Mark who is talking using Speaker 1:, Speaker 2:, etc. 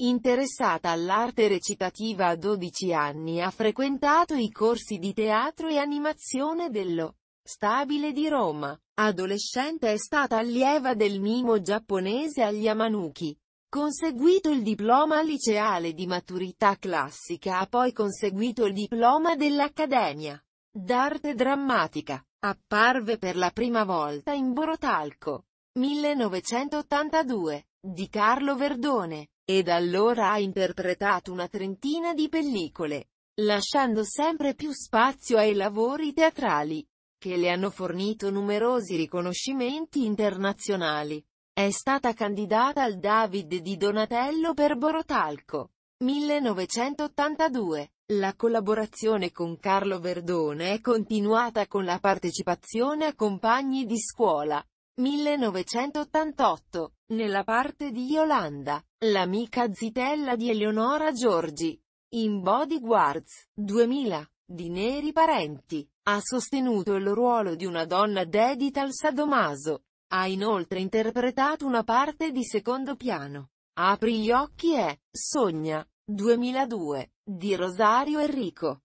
Speaker 1: Interessata all'arte recitativa a 12 anni ha frequentato i corsi di teatro e animazione dello Stabile di Roma. Adolescente è stata allieva del mimo giapponese agli Yamanuki. Conseguito il diploma liceale di maturità classica ha poi conseguito il diploma dell'Accademia d'arte drammatica. Apparve per la prima volta in Borotalco, 1982, di Carlo Verdone. E da allora ha interpretato una trentina di pellicole, lasciando sempre più spazio ai lavori teatrali, che le hanno fornito numerosi riconoscimenti internazionali. È stata candidata al David di Donatello per Borotalco. 1982. La collaborazione con Carlo Verdone è continuata con la partecipazione a compagni di scuola, 1988, nella parte di Yolanda, l'amica zitella di Eleonora Giorgi. In Bodyguards, 2000, di Neri Parenti, ha sostenuto il ruolo di una donna dedita al sadomaso. Ha inoltre interpretato una parte di secondo piano. Apri gli occhi e, Sogna, 2002, di Rosario Enrico.